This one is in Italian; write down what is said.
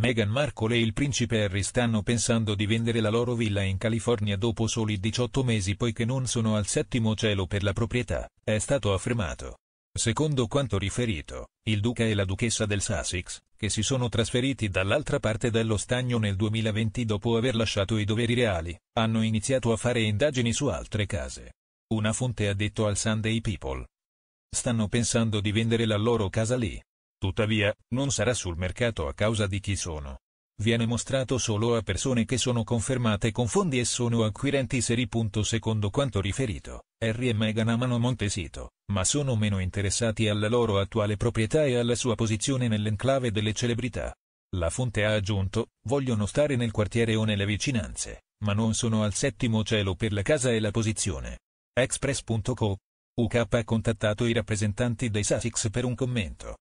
Meghan Markle e il principe Harry stanno pensando di vendere la loro villa in California dopo soli 18 mesi poiché non sono al settimo cielo per la proprietà, è stato affermato. Secondo quanto riferito, il duca e la duchessa del Sussex, che si sono trasferiti dall'altra parte dello stagno nel 2020 dopo aver lasciato i doveri reali, hanno iniziato a fare indagini su altre case. Una fonte ha detto al Sunday People. Stanno pensando di vendere la loro casa lì, Tuttavia, non sarà sul mercato a causa di chi sono. Viene mostrato solo a persone che sono confermate con fondi e sono acquirenti seri. Secondo quanto riferito, Harry e Meghan amano Montesito, ma sono meno interessati alla loro attuale proprietà e alla sua posizione nell'enclave delle celebrità. La fonte ha aggiunto, vogliono stare nel quartiere o nelle vicinanze, ma non sono al settimo cielo per la casa e la posizione. Express.co UK ha contattato i rappresentanti dei Sussex per un commento.